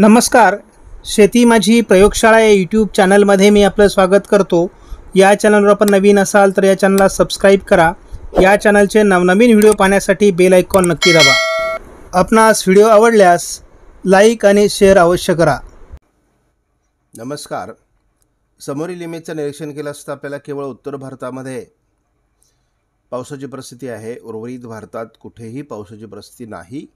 नमस्कार शेती माझी प्रयोगशाळा या यूट्यूब चॅनलमध्ये मी आपलं स्वागत करतो या चॅनलवर आपण नवीन असाल तर या चॅनलला सबस्क्राईब करा या चॅनलचे नवनवीन व्हिडिओ पाहण्यासाठी बेल आयकॉन नक्की दाबा आपणास व्हिडिओ आवडल्यास लाईक आणि शेअर अवश्य करा नमस्कार समोरी इमेजचं निरीक्षण केलं असता आपल्याला केवळ उत्तर भारतामध्ये पावसाची परिस्थिती आहे उर्वरित भारतात कुठेही पावसाची परिस्थिती नाही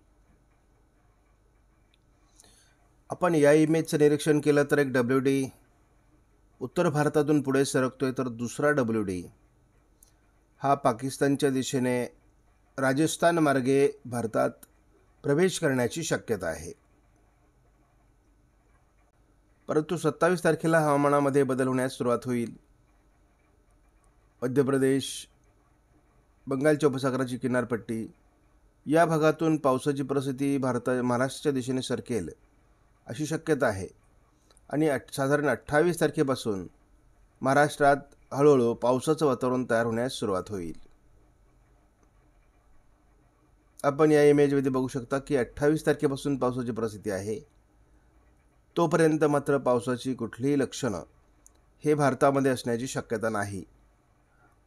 आपण या इमेजचं निरीक्षण केलं तर एक डब्ल्यू डी उत्तर भारतातून पुढे सरकतोय तर दुसरा डब्ल्यू डी हा पाकिस्तानच्या दिशेने राजस्थान मार्गे भारतात प्रवेश करण्याची शक्यता आहे परंतु सत्तावीस तारखेला हवामानामध्ये बदल होण्यास सुरुवात होईल मध्य प्रदेश बंगालच्या उपसागराची किनारपट्टी या भागातून पावसाची परिस्थिती भारता महाराष्ट्राच्या दिशेने सरकेल अशी शक्यता आहे आणि साधारण अठ्ठावीस तारखेपासून महाराष्ट्रात हळूहळू पावसाचं वातावरण तयार होण्यास सुरुवात होईल आपण या इमेजमध्ये बघू शकता की अठ्ठावीस तारखेपासून पावसाची परिस्थिती आहे तोपर्यंत मात्र पावसाची कुठलीही लक्षणं हे भारतामध्ये असण्याची शक्यता नाही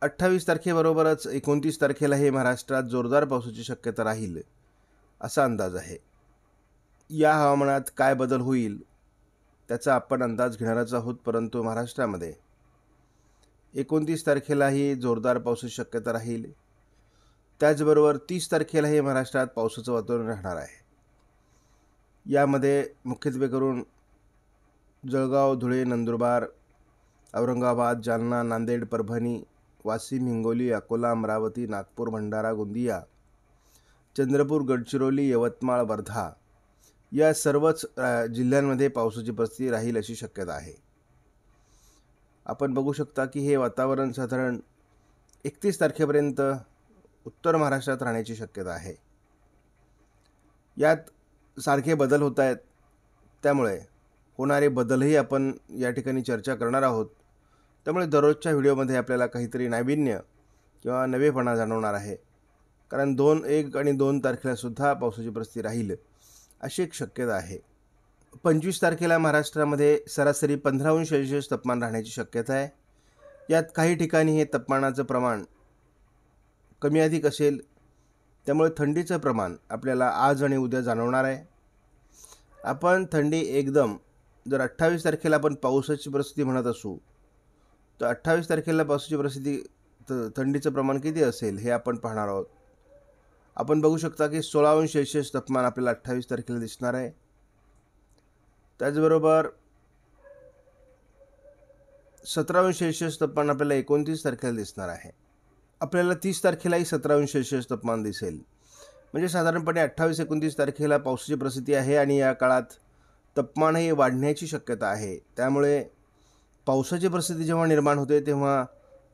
अठ्ठावीस तारखेबरोबरच एकोणतीस तारखेलाही महाराष्ट्रात जोरदार पावसाची शक्यता राहील असा अंदाज आहे या हवामानात काय बदल होईल त्याचा आपण अंदाज घेणारच आहोत परंतु महाराष्ट्रामध्ये एकोणतीस तारखेलाही जोरदार पावसाची शक्यता राहील त्याचबरोबर तीस तारखेलाही महाराष्ट्रात पावसाचं वातावरण राहणार आहे यामध्ये मुख्यत्वे करून जळगाव धुळे नंदुरबार औरंगाबाद जालना नांदेड परभणी वाशिम हिंगोली अकोला अमरावती नागपूर भंडारा गोंदिया चंद्रपूर गडचिरोली यवतमाळ वर्धा या सर्वच जिल्ह्यांमध्ये पावसाची परिस्थिती राहील अशी शक्यता आहे आपण बघू शकता की हे वातावरण साधारण एकतीस तारखेपर्यंत उत्तर महाराष्ट्रात राहण्याची शक्यता आहे यात सारखे बदल होत आहेत त्यामुळे होणारे बदलही आपण या ठिकाणी चर्चा करणार आहोत त्यामुळे दररोजच्या व्हिडिओमध्ये आपल्याला काहीतरी नाविन्य किंवा नवेपणा जाणवणार आहे कारण दोन एक आणि दोन तारखेलासुद्धा पावसाची परिस्थिती राहील अशी एक शक्यता आहे पंचवीस तारखेला महाराष्ट्रामध्ये सरासरी पंधराहून सेल्सिअस तापमान राहण्याची शक्यता आहे यात काही ठिकाणी हे तापमानाचं प्रमाण कमी अधिक असेल त्यामुळे थंडीचं प्रमाण आपल्याला आज आणि उद्या जाणवणार आहे आपण थंडी एकदम जर अठ्ठावीस तारखेला आपण पावसाची परिस्थिती म्हणत असू तर अठ्ठावीस तारखेला पावसाची परिस्थिती थंडीचं प्रमाण किती असेल हे आपण पाहणार आहोत आपण बघू शकता की अंश सेल्सिअस तापमान आपल्याला अठ्ठावीस तारखेला दिसणार आहे त्याचबरोबर अंश तापमान आपल्याला एकोणतीस तारखेला दिसणार आहे आपल्याला तीस तारखेलाही अंश तापमान दिसेल म्हणजे साधारणपणे अठ्ठावीस एकोणतीस तारखेला पावसाची प्रसिद्धी आहे आणि या काळात तापमानही वाढण्याची शक्यता आहे त्यामुळे पावसाची प्रसिद्धी जेव्हा निर्माण होते तेव्हा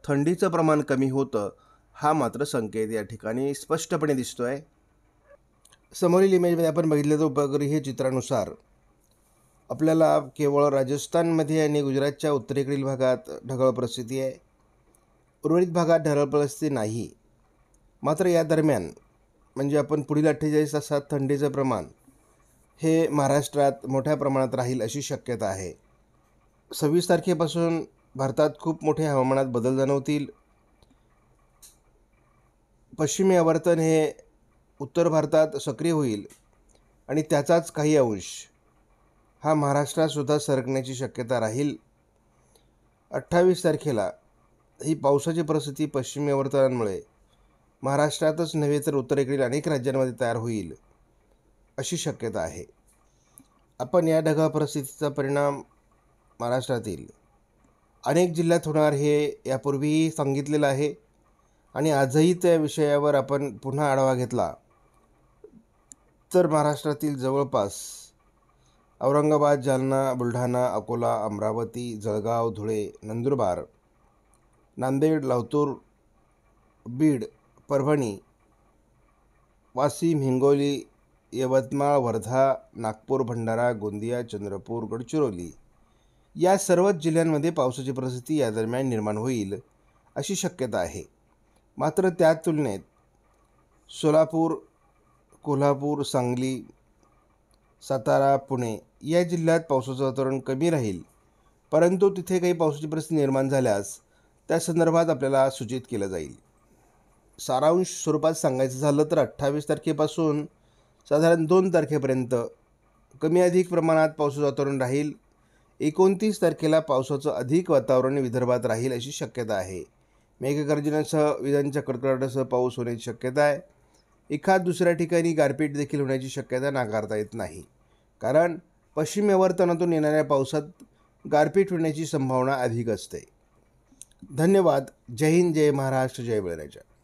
थंडीचं प्रमाण कमी होतं हा मात्र संकेत या ठिकाणी स्पष्टपणे दिसतो आहे समोरील इमेजमध्ये आपण बघितलं तर उपग्रहीय चित्रानुसार आपल्याला केवळ राजस्थानमध्ये आणि गुजरातच्या उत्तरेकडील भागात ढगाळ परिस्थिती आहे उर्वरित भागात ढगाळ परिस्थिती नाही मात्र या दरम्यान म्हणजे आपण पुढील अठ्ठेचाळीस तासात थंडीचं प्रमाण हे महाराष्ट्रात मोठ्या प्रमाणात राहील अशी शक्यता आहे सव्वीस तारखेपासून भारतात खूप मोठे हवामानात बदल जाणवतील पश्चिमी आवर्तन हे उत्तर भारतात सक्रिय होईल आणि त्याचाच काही अंश हा महाराष्ट्रातसुद्धा सरकण्याची शक्यता राहील अठ्ठावीस तारखेला ही पावसाची परिस्थिती पश्चिमी आवर्तनांमुळे महाराष्ट्रातच नव्हे तर उत्तरेकडील अनेक राज्यांमध्ये तयार होईल अशी शक्यता आहे आपण या ढगा परिस्थितीचा परिणाम महाराष्ट्रातील अनेक जिल्ह्यात होणार हे यापूर्वीही सांगितलेलं आहे आणि आजही त्या विषयावर आपण पुन्हा आढावा घेतला तर महाराष्ट्रातील जवळपास औरंगाबाद जालना बुलढाणा अकोला अमरावती जळगाव धुळे नंदुरबार नांदेड लातूर बीड परभणी वाशिम हिंगोली यवतमाळ वर्धा नागपूर भंडारा गोंदिया चंद्रपूर गडचिरोली या सर्वच जिल्ह्यांमध्ये पावसाची परिस्थिती या दरम्यान निर्माण होईल अशी शक्यता आहे मात्र त्या तुलनेत सोलापूर कोल्हापूर सांगली सातारा पुणे या जिल्ह्यात पावसाचं वातावरण कमी राहील परंतु तिथे काही पावसाची परिस्थिती निर्माण झाल्यास त्या संदर्भात आपल्याला सूचित केलं जाईल सारांश स्वरूपात सांगायचं झालं तर अठ्ठावीस तारखेपासून साधारण दोन तारखेपर्यंत कमी अधिक प्रमाणात पावसाचं वातावरण राहील एकोणतीस तारखेला पावसाचं अधिक वातावरण विदर्भात राहील अशी शक्यता आहे मेघगर्जनासह विजांच्या कडकडाटासह पाऊस होण्याची शक्यता आहे एखाद दुसऱ्या ठिकाणी गारपीट देखील होण्याची शक्यता नाकारता येत नाही कारण पश्चिम आवर्तनातून येणाऱ्या पावसात गारपीट होण्याची संभावना अधिक असते धन्यवाद जय हिंद जय महाराष्ट्र जय बळराजा